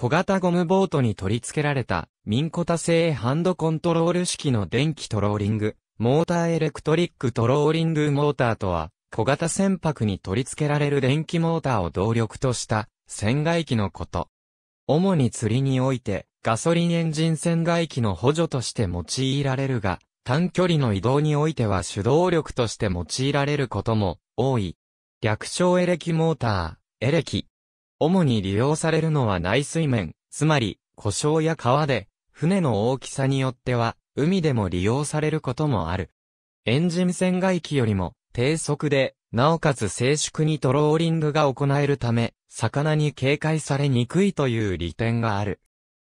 小型ゴムボートに取り付けられた、ミンコタ製ハンドコントロール式の電気トローリング、モーターエレクトリックトローリングモーターとは、小型船舶に取り付けられる電気モーターを動力とした、船外機のこと。主に釣りにおいて、ガソリンエンジン船外機の補助として用いられるが、短距離の移動においては手動力として用いられることも多い。略称エレキモーター、エレキ主に利用されるのは内水面、つまり、故障や川で、船の大きさによっては、海でも利用されることもある。エンジン船外機よりも、低速で、なおかつ静粛にトローリングが行えるため、魚に警戒されにくいという利点がある。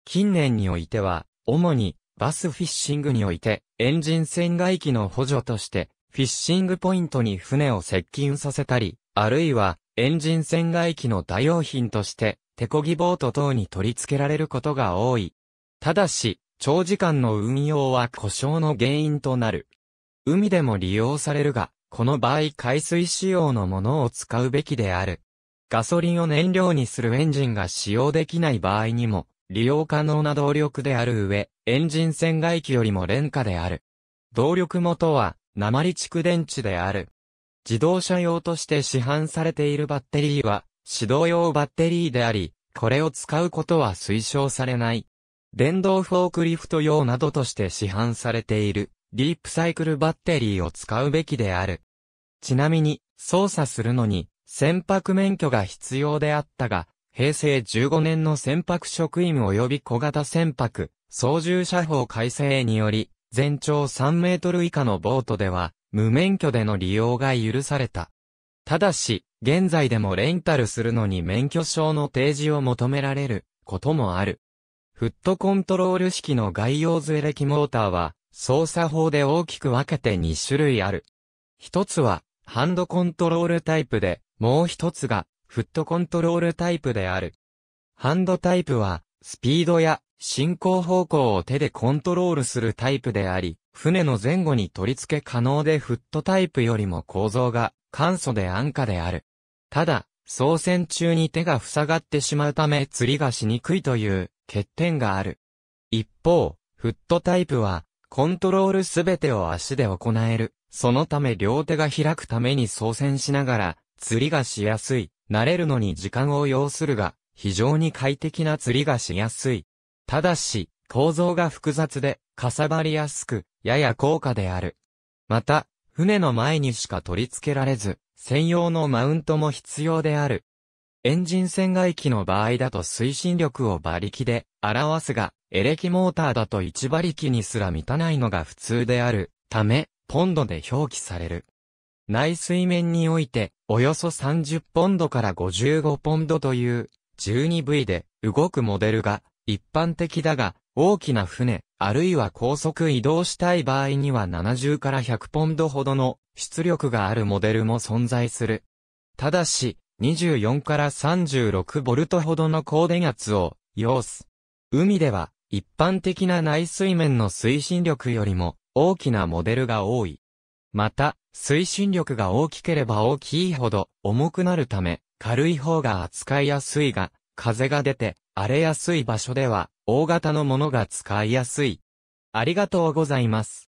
近年においては、主に、バスフィッシングにおいて、エンジン船外機の補助として、フィッシングポイントに船を接近させたり、あるいは、エンジン船外機の代用品として、手漕ぎボート等に取り付けられることが多い。ただし、長時間の運用は故障の原因となる。海でも利用されるが、この場合海水仕様のものを使うべきである。ガソリンを燃料にするエンジンが使用できない場合にも、利用可能な動力である上、エンジン船外機よりも廉価である。動力元は、鉛蓄電池である。自動車用として市販されているバッテリーは、指導用バッテリーであり、これを使うことは推奨されない。電動フォークリフト用などとして市販されている、ディープサイクルバッテリーを使うべきである。ちなみに、操作するのに、船舶免許が必要であったが、平成15年の船舶職員及び小型船舶、操縦者法改正により、全長3メートル以下のボートでは、無免許での利用が許された。ただし、現在でもレンタルするのに免許証の提示を求められることもある。フットコントロール式の概要図エレキモーターは、操作法で大きく分けて2種類ある。一つは、ハンドコントロールタイプで、もう一つが、フットコントロールタイプである。ハンドタイプは、スピードや進行方向を手でコントロールするタイプであり、船の前後に取り付け可能でフットタイプよりも構造が簡素で安価である。ただ、操船中に手が塞がってしまうため釣りがしにくいという欠点がある。一方、フットタイプは、コントロールすべてを足で行える。そのため両手が開くために操船しながら、釣りがしやすい。慣れるのに時間を要するが、非常に快適な釣りがしやすい。ただし、構造が複雑で、かさばりやすく、やや高価である。また、船の前にしか取り付けられず、専用のマウントも必要である。エンジン船外機の場合だと推進力を馬力で表すが、エレキモーターだと1馬力にすら満たないのが普通であるため、ポンドで表記される。内水面において、およそ30ポンドから55ポンドという 12V で動くモデルが一般的だが、大きな船、あるいは高速移動したい場合には70から100ポンドほどの出力があるモデルも存在する。ただし、24から36ボルトほどの高電圧を要す。海では、一般的な内水面の推進力よりも大きなモデルが多い。また、推進力が大きければ大きいほど重くなるため、軽い方が扱いやすいが、風が出て、荒れやすい場所では、大型のものが使いやすい。ありがとうございます。